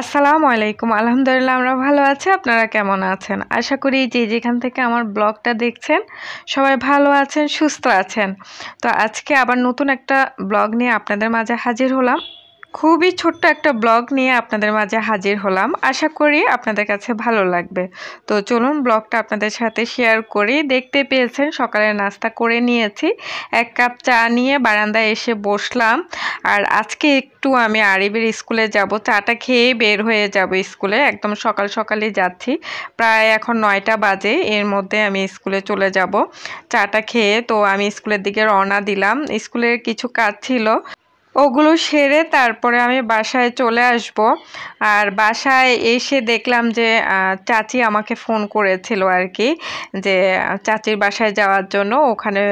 আসসালামু আলাইকুম আলহামদুলিল্লাহ আমরা ভালো আছি আপনারা কেমন আছেন আশা করি যে যেখান থেকে আমার ব্লগটা দেখছেন সবাই ভালো আছেন সুস্থ আছেন তো আজকে আবার নতুন একটা ব্লগ নিয়ে আপনাদের মাঝে হাজির হলাম খুবই ছোট্ট একটা ব্লগ নিয়ে আপনাদের মাঝে হাজির হলাম আশা করি আপনাদের কাছে ভালো লাগবে তো চলুন ব্লগটা আপনাদের সাথে শেয়ার করি দেখতে পেয়েছেন সকালে নাস্তা করে নিয়েছি এক কাপ চা নিয়ে বারান্দায় এসে বসলাম আর আজকে একটু আমি আরিবের স্কুলে যাব চাটা খেয়ে বের হয়ে যাব স্কুলে একদম সকাল সকালে যাচ্ছি প্রায় এখন নয়টা বাজে এর মধ্যে আমি স্কুলে চলে যাব চাটা খেয়ে তো আমি স্কুলের দিকে রওনা দিলাম স্কুলের কিছু কাজ ছিল ওগুলো সেরে তারপরে আমি বাসায় চলে আসব আর বাসায় এসে দেখলাম যে চাচি আমাকে ফোন করেছিল আর কি যে চাচির বাসায় যাওয়ার জন্য ওখানে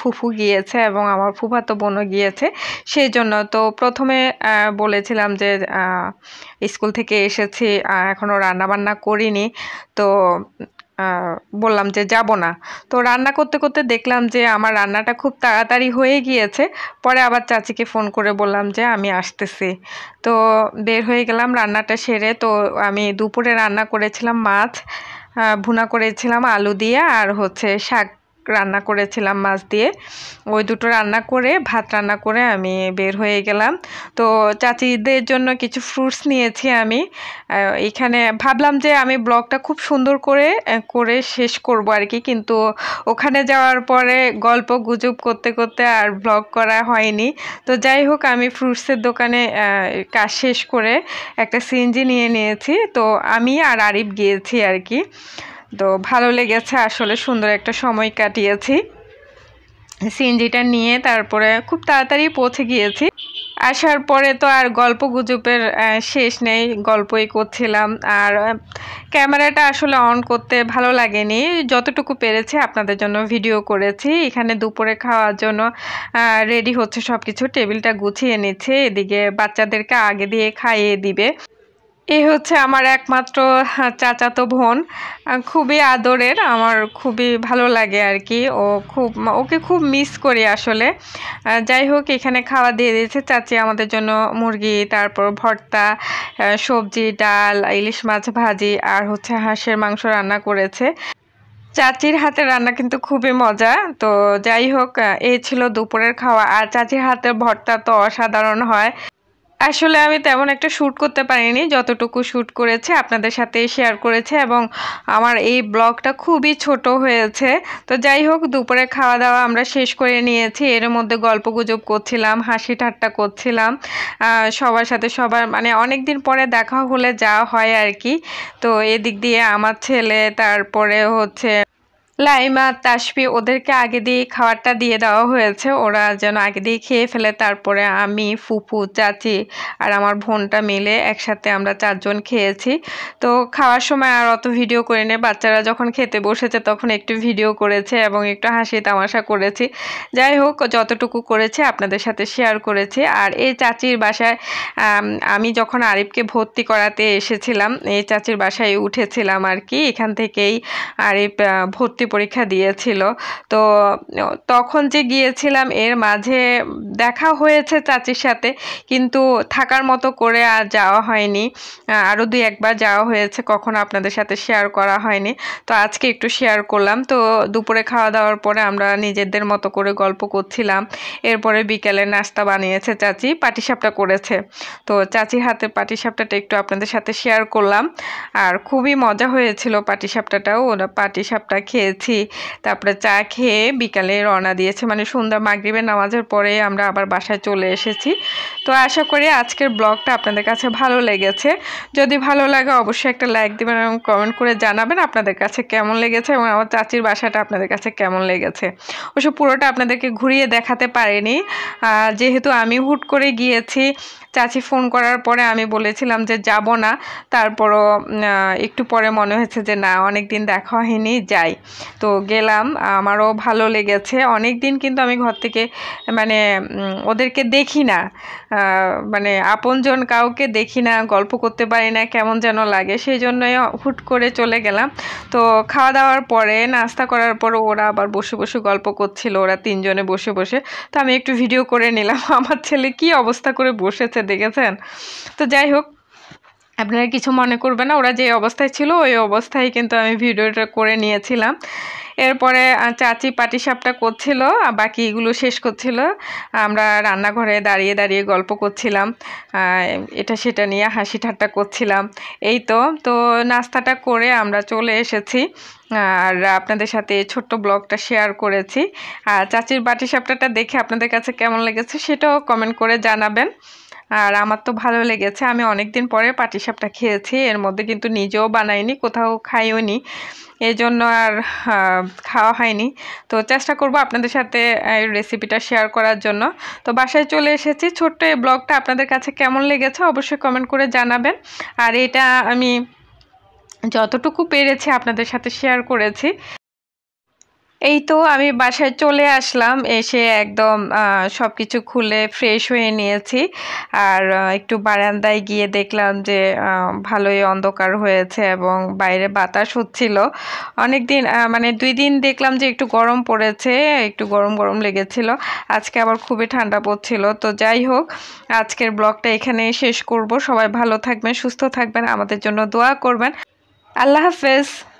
ফুফু গিয়েছে এবং আমার ফুফাতো বোনও গিয়েছে সেই জন্য তো প্রথমে বলেছিলাম যে স্কুল থেকে এসেছি এখনও রান্নাবান্না করিনি তো বললাম যে যাব না তো রান্না করতে করতে দেখলাম যে আমার রান্নাটা খুব তাড়াতাড়ি হয়ে গিয়েছে পরে আবার চাচিকে ফোন করে বললাম যে আমি আসতেছি তো বের হয়ে গেলাম রান্নাটা সেরে তো আমি দুপুরে রান্না করেছিলাম মাছ ভুনা করেছিলাম আলু দিয়ে আর হচ্ছে শাক রান্না করেছিলাম মাছ দিয়ে ওই দুটো রান্না করে ভাত রান্না করে আমি বের হয়ে গেলাম তো চাচিদের জন্য কিছু ফ্রুটস নিয়েছি আমি এখানে ভাবলাম যে আমি ব্লগটা খুব সুন্দর করে করে শেষ করব আর কি কিন্তু ওখানে যাওয়ার পরে গল্প গুজব করতে করতে আর ব্লগ করা হয়নি তো যাই হোক আমি ফ্রুটসের দোকানে কাজ শেষ করে একটা সিএনজি নিয়ে নিয়েছি তো আমি আর আরিফ গিয়েছি আর কি তো ভালো লেগেছে আসলে সুন্দর একটা সময় কাটিয়েছি সিএনজিটা নিয়ে তারপরে খুব তাড়াতাড়ি পৌঁছে গিয়েছি আসার পরে তো আর গল্প গুজবের শেষ নেই গল্পই করছিলাম আর ক্যামেরাটা আসলে অন করতে ভালো লাগেনি যতটুকু পেরেছি আপনাদের জন্য ভিডিও করেছি এখানে দুপুরে খাওয়ার জন্য রেডি হচ্ছে সব কিছু টেবিলটা গুছিয়ে নিচ্ছে এদিকে বাচ্চাদেরকে আগে দিয়ে খাইয়ে দিবে এ হচ্ছে আমার একমাত্র হ্যাঁ, চাচাতো বোন খুবই আদরের আমার খুবই ভালো লাগে আর কি ও খুব ওকে খুব মিস করি আসলে যাই হোক এখানে খাওয়া দিয়ে দিয়েছে চাচি আমাদের জন্য মুরগি তারপর ভর্তা সবজি ডাল ইলিশ মাছ ভাজি আর হচ্ছে হাঁসের মাংস রান্না করেছে চাচির হাতের রান্না কিন্তু খুবই মজা তো যাই হোক এই ছিল দুপুরের খাওয়া আর চাচির হাতের ভর্তা তো অসাধারণ হয় আসলে আমি তেমন একটা শ্যুট করতে পারিনি যতটুকু শ্যুট করেছে আপনাদের সাথে শেয়ার করেছে এবং আমার এই ব্লগটা খুবই ছোট হয়েছে তো যাই হোক দুপুরে খাওয়া দাওয়া আমরা শেষ করে নিয়েছি এর মধ্যে গল্প গুজব করছিলাম হাসি ঠাট্টা করছিলাম সবার সাথে সবার মানে অনেক দিন পরে দেখা হলে যা হয় আর কি তো এদিক দিয়ে আমার ছেলে তারপরে হচ্ছে লাইমা তাসপি ওদেরকে আগে দিয়ে খাবারটা দিয়ে দেওয়া হয়েছে ওরা যেন আগে দিয়ে খেয়ে ফেলে তারপরে আমি ফুফু চাচি আর আমার বোনটা মিলে একসাথে আমরা চারজন খেয়েছি তো খাওয়ার সময় আর অত ভিডিও করে নে বাচ্চারা যখন খেতে বসেছে তখন একটু ভিডিও করেছে এবং একটু হাসি তামাশা করেছি যাই হোক যতটুকু করেছে আপনাদের সাথে শেয়ার করেছি আর এই চাচির বাসায় আমি যখন আরিফকে ভর্তি করাতে এসেছিলাম এই চাচির বাসায় উঠেছিলাম আর কি এখান থেকেই আরিফ ভর্তি ভর্তি পরীক্ষা দিয়েছিল তো তখন যে গিয়েছিলাম এর মাঝে দেখা হয়েছে চাচির সাথে কিন্তু থাকার মতো করে আর যাওয়া হয়নি আরও দুই একবার যাওয়া হয়েছে কখনো আপনাদের সাথে শেয়ার করা হয়নি তো আজকে একটু শেয়ার করলাম তো দুপুরে খাওয়া দাওয়ার পরে আমরা নিজেদের মতো করে গল্প করছিলাম এরপরে বিকেলে নাস্তা বানিয়েছে চাচি পাটিসাপটা করেছে তো চাচির হাতে পাটিসাপটাটা একটু আপনাদের সাথে শেয়ার করলাম আর খুবই মজা হয়েছিল পাটিসাপটাটাও ওরা পাটিসাপটা খেয়ে খেয়েছি তারপরে চা খেয়ে বিকালে রওনা দিয়েছে মানে সুন্দর মাগরীবের নামাজের পরে আমরা আবার বাসায় চলে এসেছি তো আশা করি আজকের ব্লগটা আপনাদের কাছে ভালো লেগেছে যদি ভালো লাগে অবশ্যই একটা লাইক দেবেন এবং কমেন্ট করে জানাবেন আপনাদের কাছে কেমন লেগেছে এবং আমার চাচির বাসাটা আপনাদের কাছে কেমন লেগেছে ওসব পুরোটা আপনাদেরকে ঘুরিয়ে দেখাতে পারেনি যেহেতু আমি হুট করে গিয়েছি চাচি ফোন করার পরে আমি বলেছিলাম যে যাব না তারপরও একটু পরে মনে হয়েছে যে না অনেক দিন দেখা হয়নি যাই তো গেলাম আমারও ভালো লেগেছে অনেক দিন কিন্তু আমি ঘর থেকে মানে ওদেরকে দেখি না মানে আপনজন কাউকে দেখি না গল্প করতে পারি না কেমন যেন লাগে সেই জন্যই হুট করে চলে গেলাম তো খাওয়া দাওয়ার পরে নাস্তা করার পর ওরা আবার বসে বসে গল্প করছিল ওরা তিনজনে বসে বসে তো আমি একটু ভিডিও করে নিলাম আমার ছেলে কি অবস্থা করে বসেছে দেখেছেন তো যাই হোক আপনারা কিছু মনে করবে না ওরা যে অবস্থায় ছিল ওই অবস্থায় কিন্তু আমি ভিডিওটা করে নিয়েছিলাম এরপরে চাচি সাপটা করছিল বাকিগুলো শেষ করছিল আমরা রান্নাঘরে দাঁড়িয়ে দাঁড়িয়ে গল্প করছিলাম এটা সেটা নিয়ে হাসি ঠাট্টা করছিলাম এই তো তো নাস্তাটা করে আমরা চলে এসেছি আর আপনাদের সাথে ছোট্ট ব্লগটা শেয়ার করেছি আর চাচির বাটিসাপটাটা দেখে আপনাদের কাছে কেমন লেগেছে সেটাও কমেন্ট করে জানাবেন আর আমার তো ভালো লেগেছে আমি অনেক দিন পরে পাটিসাপটা খেয়েছি এর মধ্যে কিন্তু নিজেও বানাইনি কোথাও খাইও নি জন্য আর খাওয়া হয়নি তো চেষ্টা করব আপনাদের সাথে এই রেসিপিটা শেয়ার করার জন্য তো বাসায় চলে এসেছি ছোট্ট এই ব্লগটা আপনাদের কাছে কেমন লেগেছে অবশ্যই কমেন্ট করে জানাবেন আর এটা আমি যতটুকু পেরেছি আপনাদের সাথে শেয়ার করেছি এই তো আমি বাসায় চলে আসলাম এসে একদম সব কিছু খুলে ফ্রেশ হয়ে নিয়েছি আর একটু বারান্দায় গিয়ে দেখলাম যে ভালোই অন্ধকার হয়েছে এবং বাইরে বাতাস হচ্ছিল অনেক দিন মানে দুই দিন দেখলাম যে একটু গরম পড়েছে একটু গরম গরম লেগেছিল আজকে আবার খুবই ঠান্ডা পড়ছিল তো যাই হোক আজকের ব্লগটা এখানেই শেষ করব সবাই ভালো থাকবেন সুস্থ থাকবেন আমাদের জন্য দোয়া করবেন আল্লাহ হাফেজ